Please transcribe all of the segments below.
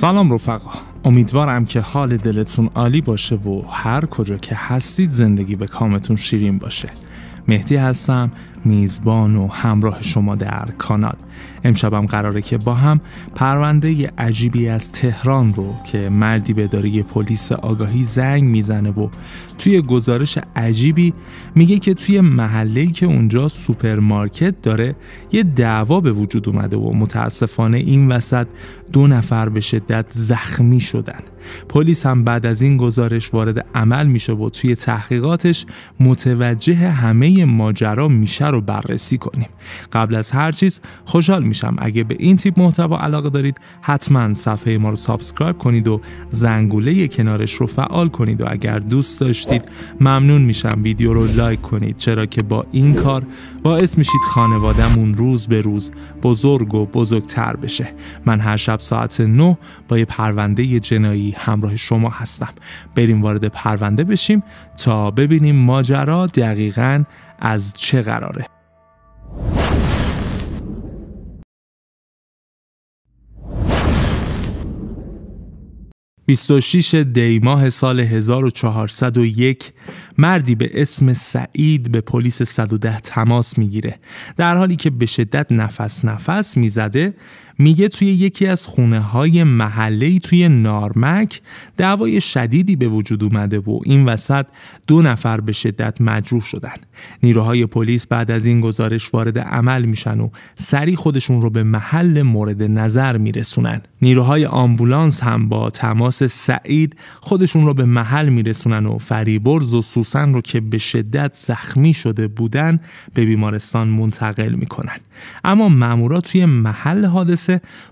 سلام رفقا امیدوارم که حال دلتون عالی باشه و هر کجا که هستید زندگی به کامتون شیرین باشه مهدی هستم میزبان و همراه شما در کانال امشبم قراره که با هم پرونده عجیبی از تهران رو که مردی به داری پلیس آگاهی زنگ میزنه و توی گزارش عجیبی میگه که توی محله که اونجا سوپرمارکت داره یه دعوا به وجود اومده و متاسفانه این وسط دو نفر به شدت زخمی شدن پلیس هم بعد از این گزارش وارد عمل میشه و توی تحقیقاتش متوجه همه ماجرا میشه بررسی کنیم قبل از هر چیز خوشحال میشم اگه به این تیپ محتوا علاقه دارید حتما صفحه ما رو سابسکرایب کنید و زنگوله کنارش رو فعال کنید و اگر دوست داشتید ممنون میشم ویدیو رو لایک کنید چرا که با این کار باعث میشید خانوادهمون روز به روز بزرگ و بزرگتر بشه من هر شب ساعت 9 با یه پرونده جنایی همراه شما هستم بریم وارد پرونده بشیم تا ببینیم ماجرا دقیقا از چه قراره دی دیماه سال 1401 مردی به اسم سعید به پلیس 110 تماس میگیره در حالی که به شدت نفس نفس میزده میگه توی یکی از خونه های محله توی نارمک دعوای شدیدی به وجود اومده و این وسط دو نفر به شدت مجروح شدن نیروهای پلیس بعد از این گزارش وارد عمل میشن و سری خودشون رو به محل مورد نظر میرسونن نیروهای آمبولانس هم با تماس سعید خودشون رو به محل میرسونن و فریبرز و سوسن رو که به شدت زخمی شده بودن به بیمارستان منتقل میکنن اما مامورا توی محل حادثه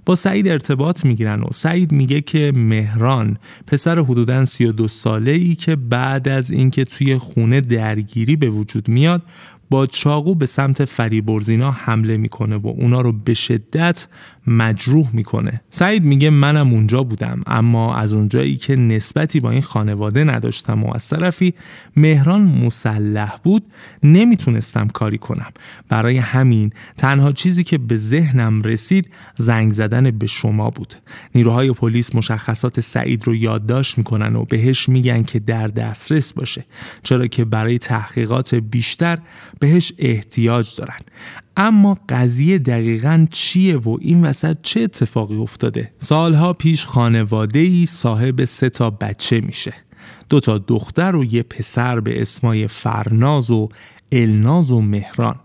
با سعید ارتباط میگیرن و سعید میگه که مهران پسر حدودا 32 ساله ای که بعد از اینکه توی خونه درگیری به وجود میاد با چاقو به سمت فریبرزینا حمله میکنه و اونا رو به شدت مجروح میکنه سعید میگه منم اونجا بودم اما از اونجایی که نسبتی با این خانواده نداشتم و از طرفی مهران مسلح بود نمیتونستم کاری کنم برای همین تنها چیزی که به ذهنم رسید زنگ زدن به شما بود نیروهای پلیس مشخصات سعید رو یادداشت میکنن و بهش میگن که در دسترس باشه چرا که برای تحقیقات بیشتر بهش احتیاج دارن اما قضیه دقیقا چیه و این وسط چه اتفاقی افتاده سالها پیش خانواده ای صاحب سه تا بچه میشه دو تا دختر و یه پسر به اسمای فرناز و الناز و مهران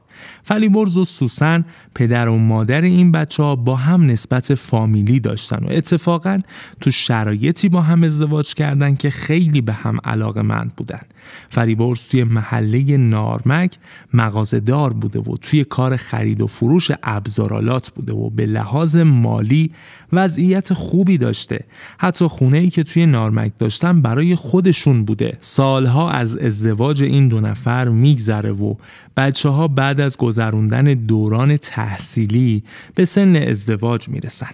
فلیبرز و سوسن پدر و مادر این بچه ها با هم نسبت فامیلی داشتن و اتفاقا تو شرایطی با هم ازدواج کردن که خیلی به هم علاقه مند بودن فریبرز توی محله نارمک مغازدار بوده و توی کار خرید و فروش ابزارالات بوده و به لحاظ مالی وضعیت خوبی داشته حتی خونه ای که توی نارمک داشتن برای خودشون بوده سالها از ازدواج این دو نفر میگذره و بچه ها بعد از گذروندن دوران تحصیلی به سن ازدواج میرسن.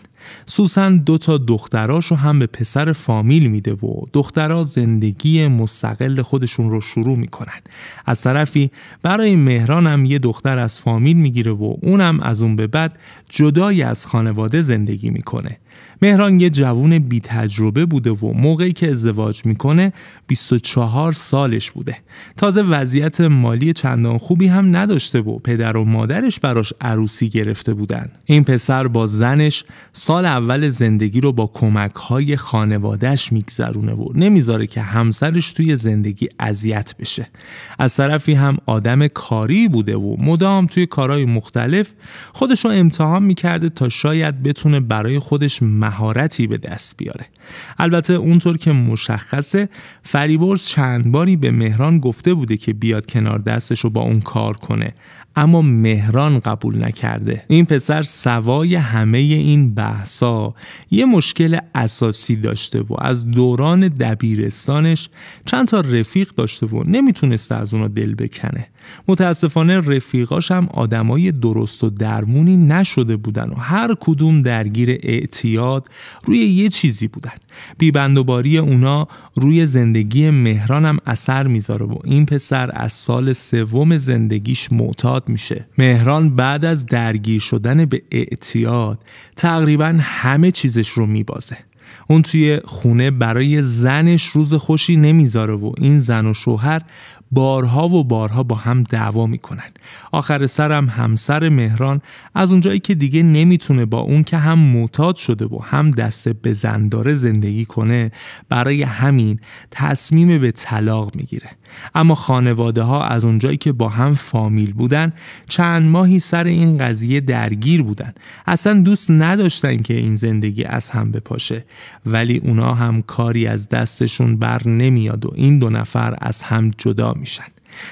سوسن دو تا دختراشو هم به پسر فامیل میده و دخترا زندگی مستقل خودشون رو شروع میکنن. از طرفی برای مهران هم یه دختر از فامیل میگیره و اونم از اون به بعد جدای از خانواده زندگی میکنه. مهران یه جوون بی تجربه بوده و موقعی که ازدواج میکنه 24 سالش بوده تازه وضعیت مالی چندان خوبی هم نداشته و پدر و مادرش براش عروسی گرفته بودن این پسر با زنش سال اول زندگی رو با کمک های خانوادهش میگذرونه و نمیذاره که همسرش توی زندگی اذیت بشه از طرفی هم آدم کاری بوده و مدام توی کارهای مختلف خودش رو امتحان میکرده تا شاید بتونه برای خودش مهارتی به دست بیاره البته اونطور که مشخصه فریبرز چند باری به مهران گفته بوده که بیاد کنار دستش رو با اون کار کنه اما مهران قبول نکرده این پسر سوای همه این بحثا یه مشکل اساسی داشته و از دوران دبیرستانش چند تا رفیق داشته و نمیتونسته از اونا دل بکنه متاسفانه رفیقاش هم آدمای درست و درمونی نشده بودن و هر کدوم درگیر اعتیاد روی یه چیزی بودن بیبندوباری اونا روی زندگی مهرانم اثر میذاره و این پسر از سال سوم زندگیش معتاد میشه مهران بعد از درگیر شدن به اعتیاد تقریبا همه چیزش رو میبازه اون توی خونه برای زنش روز خوشی نمیذاره و این زن و شوهر بارها و بارها با هم دعوا میکنن آخر سرم همسر مهران از اونجایی که دیگه نمیتونه با اون که هم معتاد شده و هم دست به زنداره زندگی کنه برای همین تصمیم به طلاق میگیره اما خانواده ها از اونجایی که با هم فامیل بودن چند ماهی سر این قضیه درگیر بودن اصلا دوست نداشتن که این زندگی از هم بپاشه ولی اونا هم کاری از دستشون بر نمیاد و این دو نفر از هم جدا میشن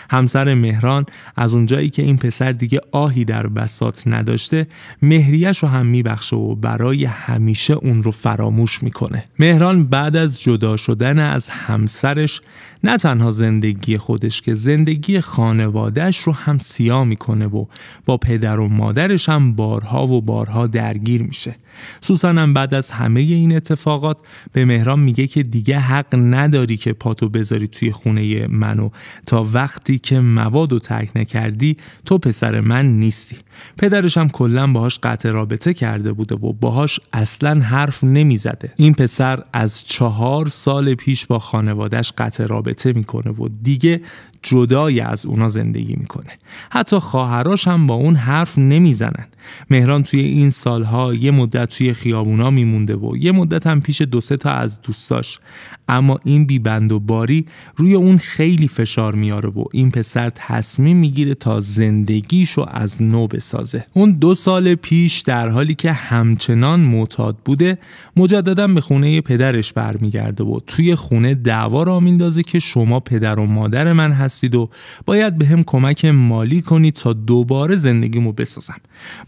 همسر مهران از اونجایی که این پسر دیگه آهی در بسات نداشته مهریش رو هم میبخشه و برای همیشه اون رو فراموش میکنه مهران بعد از جدا شدن از همسرش نه تنها زندگی خودش که زندگی خانوادهش رو هم سیا میکنه و با پدر و مادرش هم بارها و بارها درگیر میشه سوسنم بعد از همه این اتفاقات به مهران میگه که دیگه حق نداری که پاتو بذاری توی خونه منو تا وقتی که مواد و ترک نکردی تو پسر من نیستی پدرش هم کلا باهاش قطع رابطه کرده بوده و باهاش اصلا حرف نمیزده این پسر از چهار سال پیش با خانوادهش قطع رابطه میکنه و دیگه جدای از اونا زندگی میکنه حتی خواهراش هم با اون حرف نمیزنن مهران توی این سالها یه مدت توی خیابونا میمونده و یه مدت هم پیش دو سه تا از دوستاش اما این بیبند و باری روی اون خیلی فشار میاره و این پسر تصمیم میگیره تا زندگیشو از نو بسازه اون دو سال پیش در حالی که همچنان معتاد بوده مجددا به خونه پدرش برمیگرده و توی خونه دعوا را میندازه که شما پدر و مادر من هستید و باید به هم کمک مالی کنید تا دوباره زندگیمو بسازم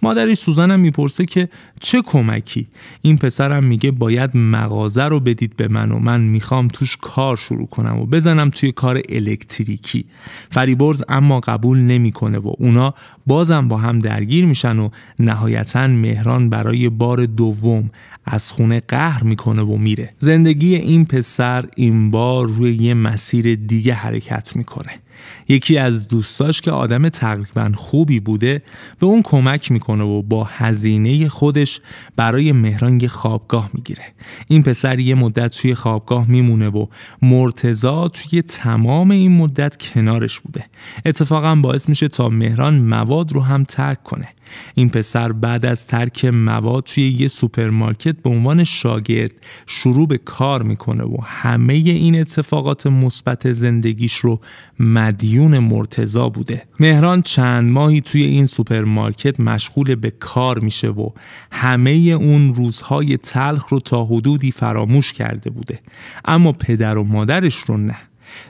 مادرش سوزنم میپرسه که چه کمکی این پسرم میگه باید مغازه رو بدید به من و من می میخوام توش کار شروع کنم و بزنم توی کار الکتریکی فریبرز اما قبول نمیکنه و اونا بازم با هم درگیر میشن و نهایتا مهران برای بار دوم از خونه قهر میکنه و میره زندگی این پسر این بار روی یه مسیر دیگه حرکت میکنه یکی از دوستاش که آدم تقریبا خوبی بوده به اون کمک میکنه و با هزینه خودش برای مهران یه خوابگاه میگیره این پسر یه مدت توی خوابگاه میمونه و مرتزا توی تمام این مدت کنارش بوده اتفاقا باعث میشه تا مهران مواد رو هم ترک کنه این پسر بعد از ترک مواد توی یه سوپرمارکت به عنوان شاگرد شروع به کار میکنه و همه این اتفاقات مثبت زندگیش رو مدیون مرتزا بوده مهران چند ماهی توی این سوپرمارکت مشغول به کار میشه و همه اون روزهای تلخ رو تا حدودی فراموش کرده بوده اما پدر و مادرش رو نه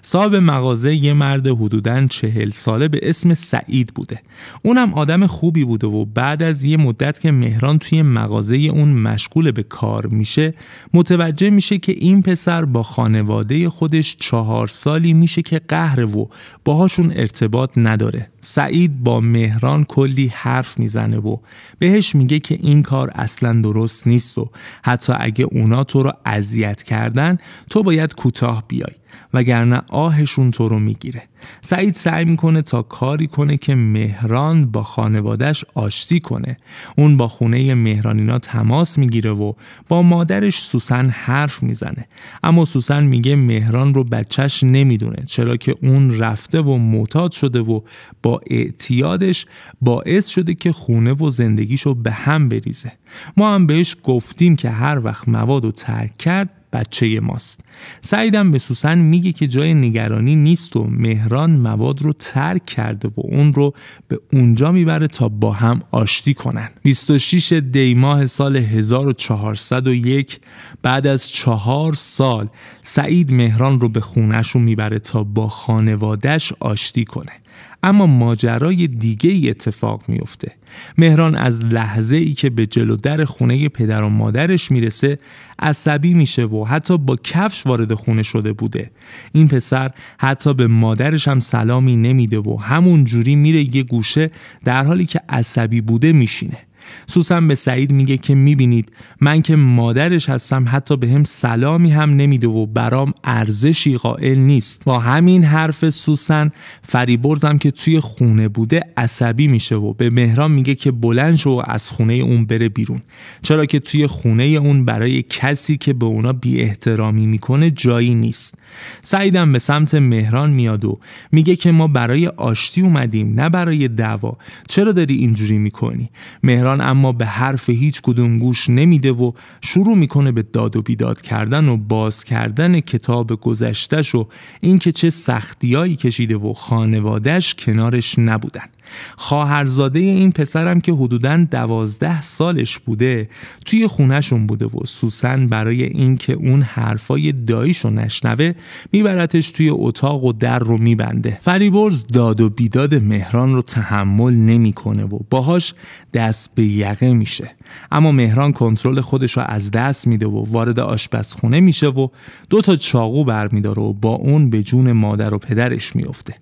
صاحب مغازه یه مرد حدوداً چهل ساله به اسم سعید بوده اونم آدم خوبی بوده و بعد از یه مدت که مهران توی مغازه اون مشغول به کار میشه متوجه میشه که این پسر با خانواده خودش چهار سالی میشه که قهر و باهاشون ارتباط نداره سعید با مهران کلی حرف میزنه و بهش میگه که این کار اصلا درست نیست و حتی اگه اونا تو رو اذیت کردن تو باید کوتاه بیای وگرنه آهشون تو رو میگیره سعید سعی میکنه تا کاری کنه که مهران با خانوادهش آشتی کنه اون با خونه مهرانینا تماس میگیره و با مادرش سوسن حرف میزنه اما سوسن میگه مهران رو بچهش نمیدونه چرا که اون رفته و معتاد شده و با اعتیادش باعث شده که خونه و زندگیشو به هم بریزه ما هم بهش گفتیم که هر وقت مواد رو ترک کرد بچه ماست سعیدم به سوسن میگه که جای نگرانی نیست و مهران مواد رو ترک کرده و اون رو به اونجا میبره تا با هم آشتی کنن 26 دی ماه سال 1401 بعد از چهار سال سعید مهران رو به خونش میبره تا با خانوادش آشتی کنه اما ماجرای دیگه ای اتفاق میفته مهران از لحظه ای که به جلو در خونه پدر و مادرش میرسه عصبی میشه و حتی با کفش وارد خونه شده بوده این پسر حتی به مادرش هم سلامی نمیده و همون جوری میره یه گوشه در حالی که عصبی بوده میشینه سوسن به سعید میگه که میبینید من که مادرش هستم حتی به هم سلامی هم نمیده و برام ارزشی قائل نیست با همین حرف سوسن فریبرزم که توی خونه بوده عصبی میشه و به مهران میگه که بلند شو و از خونه اون بره بیرون چرا که توی خونه اون برای کسی که به اونا بی احترامی میکنه جایی نیست سعیدم به سمت مهران میاد و میگه که ما برای آشتی اومدیم نه برای دعوا چرا داری اینجوری میکنی مهران اما به حرف هیچ کدوم گوش نمیده و شروع میکنه به داد و بیداد کردن و باز کردن کتاب گذشتش و اینکه چه سختیایی کشیده و خانوادهش کنارش نبودن خواهرزاده این پسرم که حدوداً دوازده سالش بوده توی خونهشون بوده و سوسن برای اینکه اون حرفای داییشو نشنوه میبردش توی اتاق و در رو میبنده فریبرز داد و بیداد مهران رو تحمل نمیکنه و باهاش دست به یقه میشه اما مهران کنترل خودش رو از دست میده و وارد آشپزخونه میشه و دو تا چاقو برمیداره و با اون به جون مادر و پدرش میفته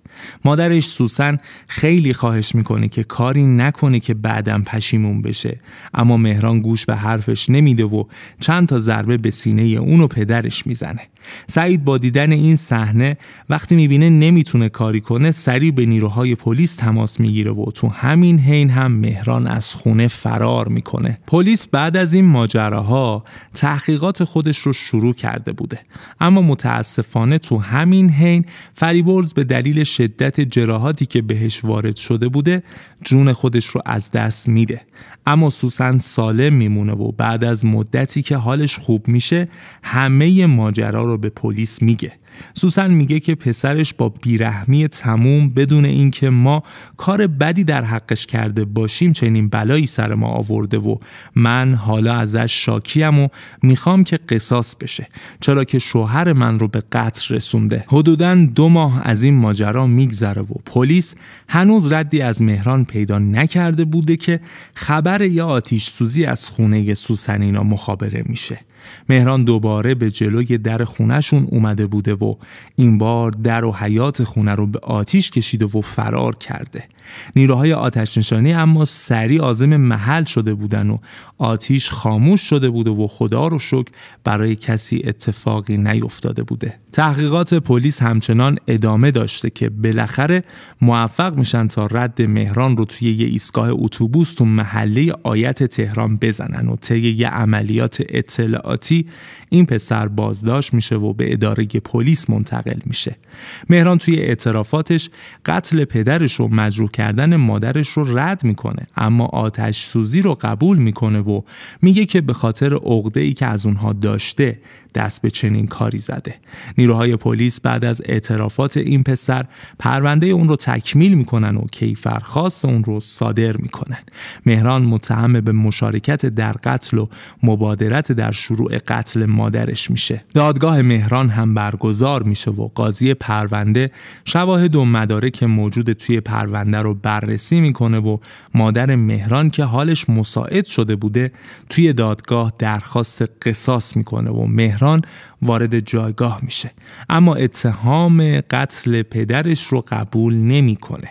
مادرش سوسن خیلی خواهد میکنه که کاری نکنه که بعدم پشیمون بشه اما مهران گوش به حرفش نمیده و چند تا ضربه به سینه اون و پدرش میزنه سعید با دیدن این صحنه وقتی میبینه نمیتونه کاری کنه سریع به نیروهای پلیس تماس میگیره و تو همین حین هم مهران از خونه فرار میکنه پلیس بعد از این ماجراها تحقیقات خودش رو شروع کرده بوده اما متاسفانه تو همین حین فریبرز به دلیل شدت جراحاتی که بهش وارد شده بوده جون خودش رو از دست میده اما سوسن سالم میمونه و بعد از مدتی که حالش خوب میشه همه ماجرا رو به پلیس میگه سوسن میگه که پسرش با بیرحمی تموم بدون اینکه ما کار بدی در حقش کرده باشیم چنین بلایی سر ما آورده و من حالا ازش شاکیم و میخوام که قصاص بشه چرا که شوهر من رو به قتل رسونده حدودا دو ماه از این ماجرا میگذره و پلیس هنوز ردی از مهران پیدا نکرده بوده که خبر یا آتیش سوزی از خونه سوسنینا مخابره میشه مهران دوباره به جلوی در خونهشون اومده بوده و این بار در و حیات خونه رو به آتیش کشیده و فرار کرده نیروهای آتش نشانی اما سریع آزم محل شده بودن و آتیش خاموش شده بوده و خدا رو شکر برای کسی اتفاقی نیفتاده بوده تحقیقات پلیس همچنان ادامه داشته که بالاخره موفق میشن تا رد مهران رو توی یه ایستگاه اتوبوس تو محله آیت تهران بزنن و طی یه عملیات اطلاعاتی Ötzi این پسر بازداشت میشه و به اداره پلیس منتقل میشه مهران توی اعترافاتش قتل پدرش رو مجروح کردن مادرش رو رد میکنه اما آتش سوزی رو قبول میکنه و میگه که به خاطر عقده ای که از اونها داشته دست به چنین کاری زده نیروهای پلیس بعد از اعترافات این پسر پرونده اون رو تکمیل میکنن و کیفرخواست اون رو صادر میکنن مهران متهم به مشارکت در قتل و مبادرت در شروع قتل مادرش میشه دادگاه مهران هم برگزار میشه و قاضی پرونده شواهد و مدارک موجود توی پرونده رو بررسی میکنه و مادر مهران که حالش مساعد شده بوده توی دادگاه درخواست قصاص میکنه و مهران وارد جایگاه میشه اما اتهام قتل پدرش رو قبول نمیکنه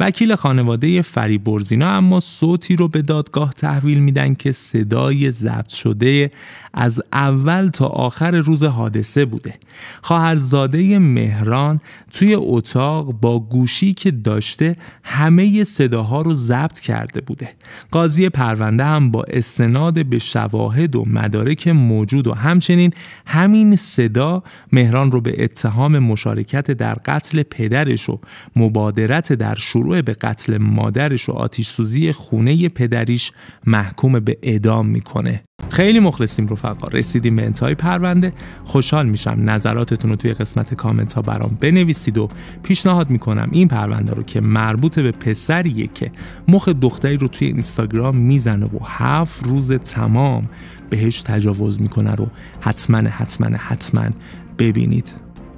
وکیل خانواده فریبرزینا اما صوتی رو به دادگاه تحویل میدن که صدای ضبط شده از اول تا آخر روز حادثه بوده خواهرزاده مهران توی اتاق با گوشی که داشته همه صداها رو ضبط کرده بوده قاضی پرونده هم با استناد به شواهد و مدارک موجود و همچنین همین صدا مهران رو به اتهام مشارکت در قتل پدرش و مبادرت در شروع به قتل مادرش و آتیش سوزی خونه پدریش محکوم به اعدام میکنه خیلی مخلصیم رفقا رسیدیم به انتهای پرونده خوشحال میشم نظراتتون رو توی قسمت کامنت ها برام بنویسید و پیشنهاد میکنم این پرونده رو که مربوط به پسریه که مخ دختری رو توی اینستاگرام میزنه و هفت روز تمام بهش تجاوز میکنه رو حتما حتما حتما ببینید